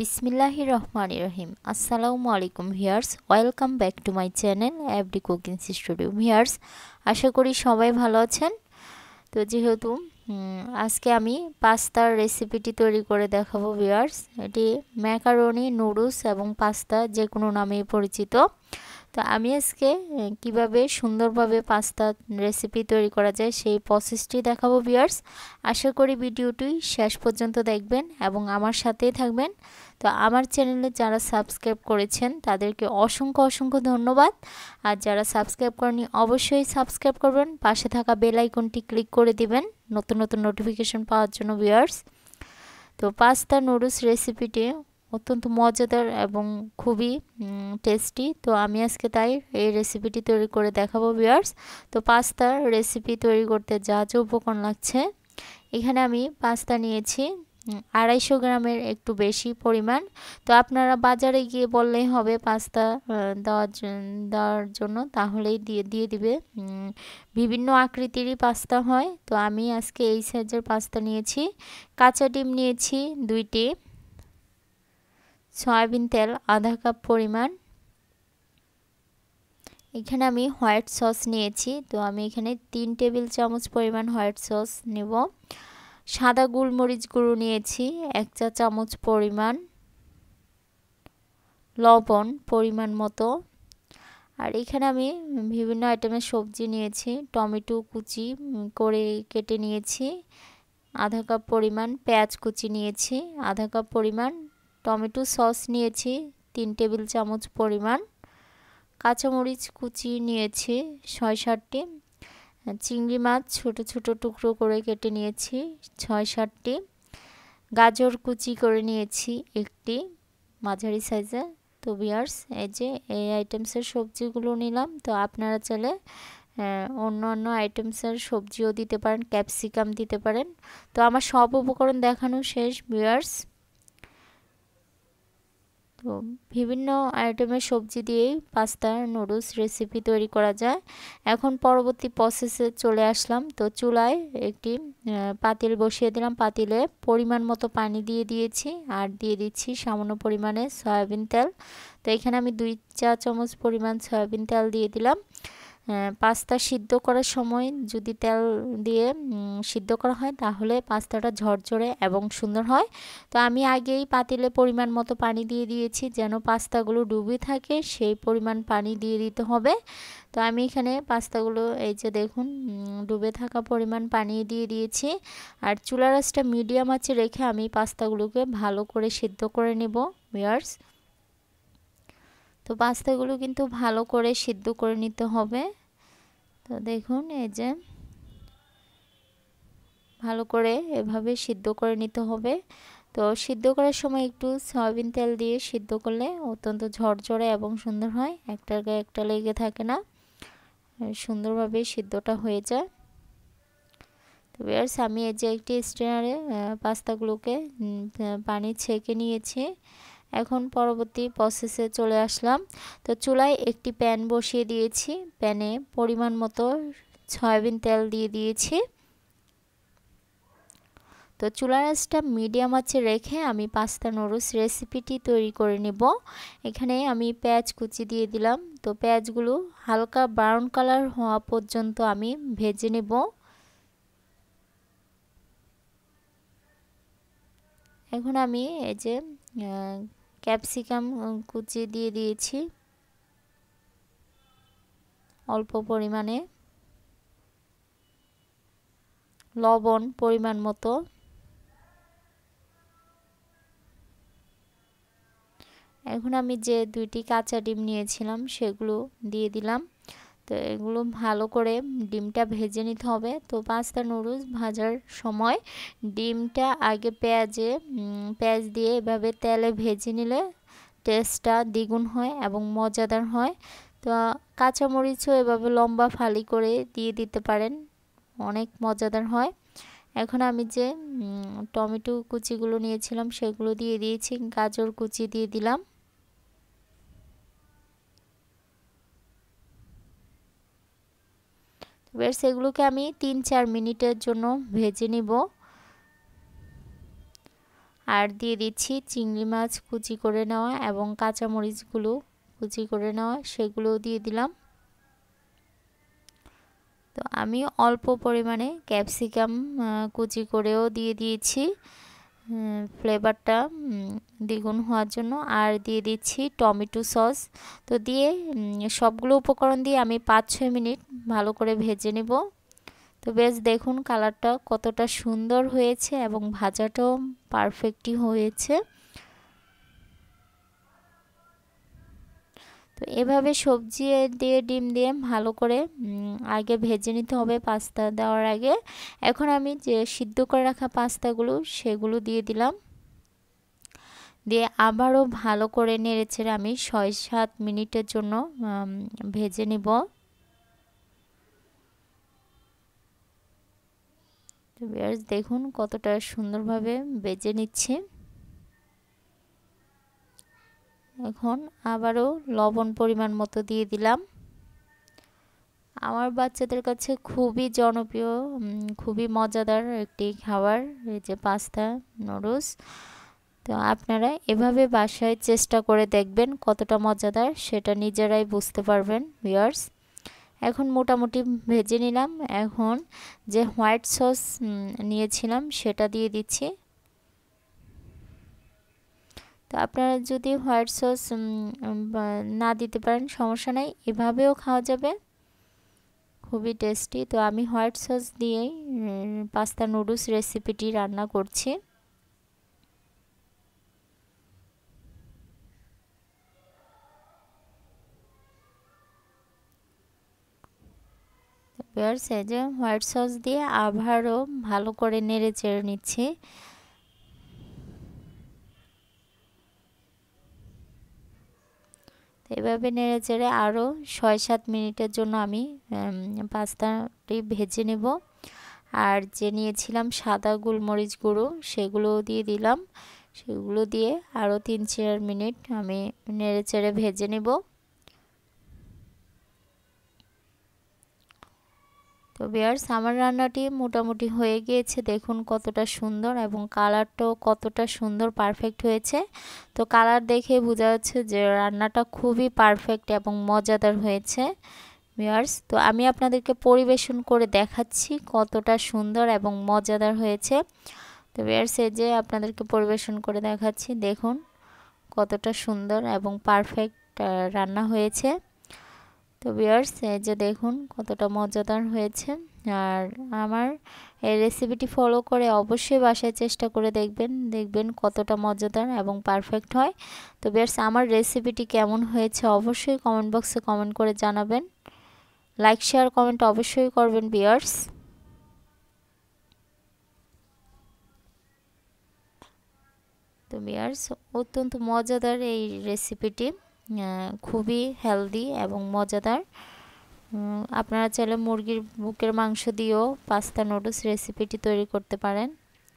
বিসমিল্লাহ রহমান রহিম আসসালামু আলাইকুম here's welcome back to my channel FD cooking studio viewers আশা করি সবাই ভালো আছেন তো যেহেতু আজকে আমি পাস্তার রেসিপিটি তৈরি করে দেখাবো ভিয়ার্স এটি ম্যাকারনি নুডলস এবং পাস্তা যে কোনো নামে পরিচিত তো আমি আজকে কিভাবে সুন্দরভাবে পাস্তা রেসিপি তৈরি করা যায় সেই প্রসেসটি দেখাবো ভিউয়ার্স আশা করি ভিডিওটি শেষ পর্যন্ত দেখবেন এবং আমার সাথেই থাকবেন তো আমার চ্যানেলে যারা সাবস্ক্রাইব করেছেন তাদেরকে অসংখ্য অসংখ্য ধন্যবাদ আর যারা সাবস্ক্রাইব করেনি অবশ্যই সাবস্ক্রাইব করবেন পাশে থাকা বেল আইকনটি ক্লিক করে দিবেন নতুন নতুন নোটিফিকেশন পাওয়ার জন্য ভিউয়ার্স তো পাস্তা নুডলস রেসিপিটি অত্যন্ত মজাদার এবং খুবই টেস্টি তো আমি আজকে তাই এই রেসিপিটি তৈরি করে দেখাবো বিয়ার্স তো পাস্তার রেসিপি তৈরি করতে যা যা উপকরণ লাগছে এখানে আমি পাস্তা নিয়েছি আড়াইশো গ্রামের একটু বেশি পরিমাণ তো আপনারা বাজারে গিয়ে বললেই হবে পাস্তা দেওয়ার দেওয়ার জন্য তাহলেই দিয়ে দিয়ে দিবে বিভিন্ন আকৃতিরই পাস্তা হয় তো আমি আজকে এই সাইজের পাস্তা নিয়েছি কাঁচা ডিম নিয়েছি দুইটি সয়াবিন তেল আধা কাপ পরিমাণ এখানে আমি হোয়াইট সস নিয়েছি তো আমি এখানে তিন টেবিল চামচ পরিমাণ হোয়াইট সস নেব সাদা গোলমরিচ গুঁড়ো নিয়েছি এক চা চামচ পরিমাণ লবণ পরিমাণ মতো আর এখানে আমি বিভিন্ন আইটেমের সবজি নিয়েছি টমেটো কুচি করে কেটে নিয়েছি আধা কাপ পরিমাণ পেঁয়াজ কুচি নিয়েছি আধা কাপ পরিমাণ টমেটো সস নিয়েছি তিন টেবিল চামচ পরিমাণ কাঁচামরিচ কুচি নিয়েছি ছয় সাতটি চিংড়ি মাছ ছোট ছোট টুকরো করে কেটে নিয়েছি ছয় সাতটি গাজর কুচি করে নিয়েছি একটি মাঝারি সাইজে তো বিয়ার্স এই যে এই আইটেমসের সবজিগুলো নিলাম তো আপনারা চাইলে অন্য অন্য আইটেমসের সবজিও দিতে পারেন ক্যাপসিকাম দিতে পারেন তো আমার সব উপকরণ দেখানো শেষ বিয়ার্স তো বিভিন্ন আইটেমের সবজি দিয়েই পাস্তা নুডলস রেসিপি তৈরি করা যায় এখন পরবর্তী প্রসেসে চলে আসলাম তো চুলায় একটি পাতিল বসিয়ে দিলাম পাতিলে পরিমাণ মতো পানি দিয়ে দিয়েছি আর দিয়ে দিচ্ছি সামান্য পরিমাণে সয়াবিন তেল তো এখানে আমি দুই চা চামচ পরিমাণ সয়াবিন তেল দিয়ে দিলাম হ্যাঁ, পাস্তা সিদ্ধ করার সময় যদি তেল দিয়ে সিদ্ধ করা হয় তাহলে পাস্তাটা ঝরঝরে এবং সুন্দর হয় তো আমি আগেই পাতিলে পরিমাণ মতো পানি দিয়ে দিয়েছি যেন পাস্তাগুলো ডুবে থাকে সেই পরিমাণ পানি দিয়ে দিতে হবে তো আমি এখানে পাস্তাগুলো এই যে দেখুন ডুবে থাকা পরিমাণ পানি দিয়ে দিয়েছি আর চুলা রাসটা মিডিয়াম আছে রেখে আমি পাস্তাগুলোকে ভালো করে সিদ্ধ করে নেব বিয়ার্স তো পাস্তাগুলো কিন্তু ভালো করে সিদ্ধ করে নিতে হবে তো দেখুন এই যে ভালো করে এভাবে সিদ্ধ করে নিতে হবে তো সিদ্ধ করার সময় একটু সয়াবিন তেল দিয়ে সিদ্ধ করলে অত্যন্ত ঝরঝরে এবং সুন্দর হয় একটার গায়ে একটা লেগে থাকে না সুন্দরভাবে সিদ্ধটা হয়ে যায় তো বেয়ার্স আমি এই যে একটি স্ট্রেনারে পাস্তাগুলোকে পানি ছেঁকে নিয়েছি এখন পরবর্তী প্রসেসে চলে আসলাম তো চুলায় একটি প্যান বসিয়ে দিয়েছি প্যানে পরিমাণ মতো সয়াবিন তেল দিয়ে দিয়েছি তো চুলা রাসটা মিডিয়াম আঁচে রেখে আমি পাস্তা নুডলস রেসিপিটি তৈরি করে নেব এখানে আমি পেঁয়াজ কুচি দিয়ে দিলাম তো পেঁয়াজগুলো হালকা ব্রাউন কালার হওয়া পর্যন্ত আমি ভেজে নেব এখন আমি এই যে ক্যাপসিকাম কুচি দিয়ে দিয়েছি অল্প পরিমাণে লবণ পরিমাণ মতো এখন আমি যে দুইটি কাঁচা ডিম নিয়েছিলাম সেগুলো দিয়ে দিলাম তো এগুলো ভালো করে ডিমটা ভেজে নিতে হবে তো পাস্তা নুডলস ভাজার সময় ডিমটা আগে পেঁয়াজে পেঁয়াজ দিয়ে এভাবে তেলে ভেজে নিলে টেস্টটা দ্বিগুণ হয় এবং মজাদার হয় তো কাঁচামরিচও এভাবে লম্বা ফালি করে দিয়ে দিতে পারেন অনেক মজাদার হয় এখন আমি যে টমেটো কুচিগুলো নিয়েছিলাম সেগুলো দিয়ে দিয়েছি গাজর কুচি দিয়ে দিলাম এবার সেগুলোকে আমি তিন চার মিনিটের জন্য ভেজে নিব আর দিয়ে দিচ্ছি চিংড়ি মাছ কুচি করে নেওয়া এবং কাঁচামরিচগুলো কুচি করে নেওয়া সেগুলোও দিয়ে দিলাম তো আমি অল্প পরিমাণে ক্যাপসিকাম কুচি করেও দিয়ে দিয়েছি ফ্লেভারটা দ্বিগুণ হওয়ার জন্য আর দিয়ে দিচ্ছি টমেটো সস তো দিয়ে সবগুলো উপকরণ দিয়ে আমি পাঁচ ছয় মিনিট ভালো করে ভেজে নেব তো বেশ দেখুন কালারটা কতটা সুন্দর হয়েছে এবং ভাজাটাও পারফেক্টই হয়েছে তো এভাবে সবজি দিয়ে ডিম দিয়ে ভালো করে আগে ভেজে নিতে হবে পাস্তা দেওয়ার আগে এখন আমি যে সিদ্ধ করে রাখা পাস্তাগুলো সেগুলো দিয়ে দিলাম দিয়ে আবারও ভালো করে নেড়েছেড়ে আমি ছয় সাত মিনিটের জন্য ভেজে নেব তো দেখুন কতটা সুন্দরভাবে বেজে নিচ্ছে এখন আবারও লবণ পরিমাণ মতো দিয়ে দিলাম আমার বাচ্চাদের কাছে খুবই জনপ্রিয় খুবই মজাদার একটি খাবার এই যে পাস্তা নুডলস তো আপনারা এভাবে বাসায় চেষ্টা করে দেখবেন কতটা মজাদার সেটা নিজেরাই বুঝতে পারবেন ভিউয়ার্স এখন মোটামুটি ভেজে নিলাম এখন যে হোয়াইট সস নিয়েছিলাম সেটা দিয়ে দিচ্ছি তো আপনারা যদি হোয়াইট সস না দিতে পারেন সমস্যা নেই এভাবেও খাওয়া যাবে খুবই টেস্টি তো আমি হোয়াইট সস দিয়েই পাস্তা নুডলস রেসিপিটি রান্না করছি পেঁয়াজ এই যে হোয়াইট সস দিয়ে আবারও ভালো করে নেড়ে চেড়ে নিচ্ছি এভাবে নেড়ে চেড়ে আরও ছয় সাত মিনিটের জন্য আমি পাস্তাটি ভেজে নেব আর যে নিয়েছিলাম সাদা গোলমরিচ গুঁড়ো সেগুলোও দিয়ে দিলাম সেগুলো দিয়ে আরও তিন চার মিনিট আমি নেড়ে চেড়ে ভেজে নেব তো বিয়ার্স আমার রান্নাটি মোটামুটি হয়ে গিয়েছে দেখুন কতটা সুন্দর এবং কালারটাও কতটা সুন্দর পারফেক্ট হয়েছে তো কালার দেখে বোঝা যাচ্ছে যে রান্নাটা খুবই পারফেক্ট এবং মজাদার হয়েছে ভিউয়ার্স তো আমি আপনাদেরকে পরিবেশন করে দেখাচ্ছি কতটা সুন্দর এবং মজাদার হয়েছে তো ভিউয়ার্স এই যে আপনাদেরকে পরিবেশন করে দেখাচ্ছি দেখুন কতটা সুন্দর এবং পারফেক্ট রান্না হয়েছে তো বিয়ার্স এই যে দেখুন কতটা মজাদার হয়েছে আর আমার এই রেসিপিটি ফলো করে অবশ্যই বাসায় চেষ্টা করে দেখবেন দেখবেন কতটা মজাদার এবং পারফেক্ট হয় তো বিয়ার্স আমার রেসিপিটি কেমন হয়েছে অবশ্যই কমেন্ট বক্সে কমেন্ট করে জানাবেন লাইক শেয়ার কমেন্ট অবশ্যই করবেন বিয়ার্স তো বিয়ার্স অত্যন্ত মজাদার এই রেসিপিটি খুবই হেলদি এবং মজাদার আপনারা চাইলে মুরগির বুকের মাংস দিয়েও পাস্তা নুডলস রেসিপিটি তৈরি করতে পারেন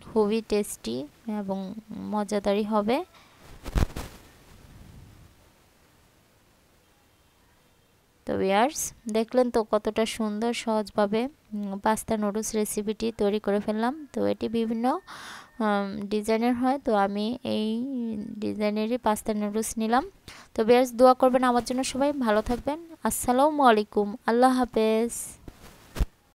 খুবই টেস্টি এবং মজাদারই হবে তো ইয়ার্স দেখলেন তো কতটা সুন্দর সহজভাবে পাস্তা নুডলস রেসিপিটি তৈরি করে ফেললাম তো এটি বিভিন্ন ডিজাইনের হয় তো আমি এই ডিজাইনেরই পাস্তা নুডলস নিলাম তো বেশ দোয়া করবেন আমার জন্য সবাই ভালো থাকবেন আসসালামু আলাইকুম আল্লাহ হাফেজ